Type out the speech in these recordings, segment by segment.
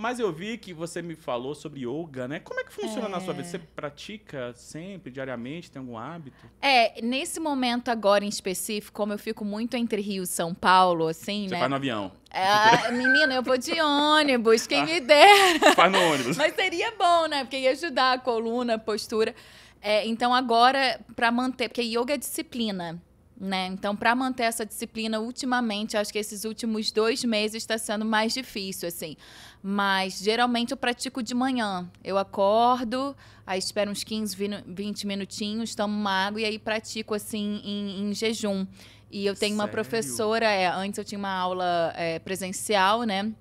Mas eu vi que você me falou sobre yoga, né? Como é que funciona é... na sua vida? É. Você pratica sempre, diariamente? Tem algum hábito? É, nesse momento agora em específico, como eu fico muito entre Rio e São Paulo, assim, você né? Você vai no avião. É, menina, eu vou de ônibus, quem ah, me der. Faz no ônibus. Mas seria bom, né? Porque ia ajudar a coluna, a postura. É, então agora, para manter, porque yoga é disciplina. Né? Então, para manter essa disciplina, ultimamente, acho que esses últimos dois meses está sendo mais difícil, assim. Mas geralmente eu pratico de manhã. Eu acordo, aí espero uns 15, 20 minutinhos, tomo uma água e aí pratico assim em, em jejum. E eu tenho Sério? uma professora, é, antes eu tinha uma aula é, presencial, né?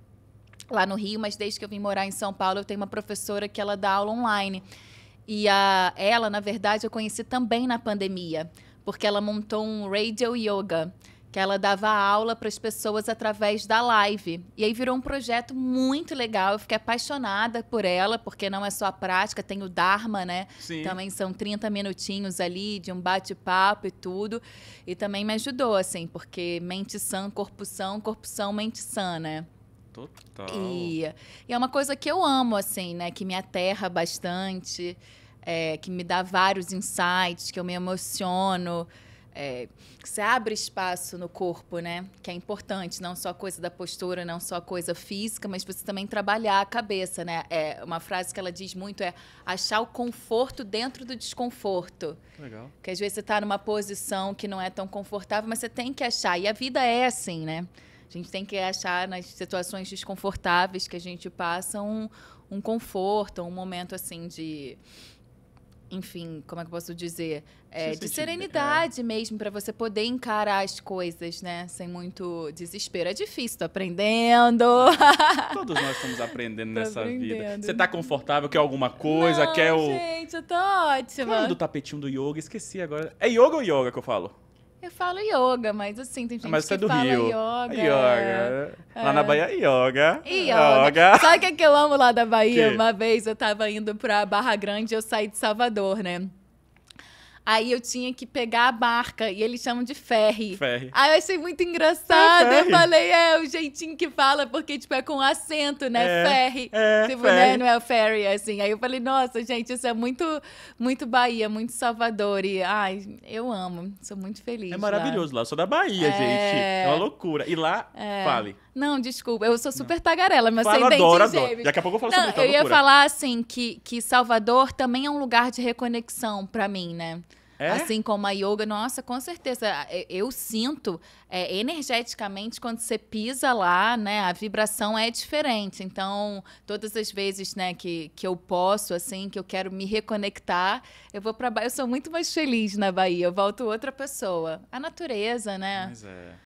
Lá no Rio, mas desde que eu vim morar em São Paulo, eu tenho uma professora que ela dá aula online. E a, ela, na verdade, eu conheci também na pandemia porque ela montou um radio yoga que ela dava aula para as pessoas através da live. E aí virou um projeto muito legal. Eu fiquei apaixonada por ela, porque não é só a prática, tem o Dharma, né? Sim. Também são 30 minutinhos ali de um bate-papo e tudo. E também me ajudou, assim, porque mente sã, corpo sã, corpo sã, mente sã, né? Total. E, e é uma coisa que eu amo, assim, né? Que me aterra bastante é, que me dá vários insights, que eu me emociono. É, você abre espaço no corpo, né? Que é importante, não só coisa da postura, não só coisa física, mas você também trabalhar a cabeça, né? É, uma frase que ela diz muito é achar o conforto dentro do desconforto. Legal. Que às vezes você está numa posição que não é tão confortável, mas você tem que achar. E a vida é assim, né? A gente tem que achar nas situações desconfortáveis que a gente passa um, um conforto, um momento assim de enfim, como é que eu posso dizer? É, de serenidade é. mesmo, para você poder encarar as coisas, né? Sem muito desespero. É difícil, tô aprendendo. Todos nós estamos aprendendo tô nessa aprendendo. vida. Você tá confortável, quer alguma coisa, Não, quer o. Gente, eu tô ótima. Falando é do tapetinho do yoga, esqueci agora. É yoga ou yoga que eu falo? Eu falo yoga, mas assim, tem gente mas é que é do fala Rio. yoga. Yoga. É. Lá na Bahia, yoga. Yoga. yoga. Sabe o que, é que eu amo lá da Bahia? Que? Uma vez eu tava indo pra Barra Grande, eu saí de Salvador, né? Aí eu tinha que pegar a barca e eles chamam de ferry. Ferry. Aí eu achei muito engraçado. É eu falei, é o jeitinho que fala, porque tipo é com acento, né? É, ferry. É, tipo, né, ferry. Né? não é o ferry, é assim. Aí eu falei, nossa, gente, isso é muito, muito Bahia, muito Salvador. E ai, eu amo, sou muito feliz. É maravilhoso lá, lá. sou da Bahia, é... gente. É uma loucura. E lá, é. fale. Não, desculpa, eu sou super tagarela, mas sei bem adoro, adoro. Daqui a pouco eu falar não, sobre isso. Eu loucura. ia falar assim que, que Salvador também é um lugar de reconexão para mim, né? É? Assim como a yoga, nossa, com certeza. É, eu sinto é, energeticamente quando você pisa lá, né? A vibração é diferente. Então, todas as vezes, né, que, que eu posso, assim, que eu quero me reconectar, eu vou para Bahia. Eu sou muito mais feliz na Bahia. Eu volto outra pessoa. A natureza, né? Mas é.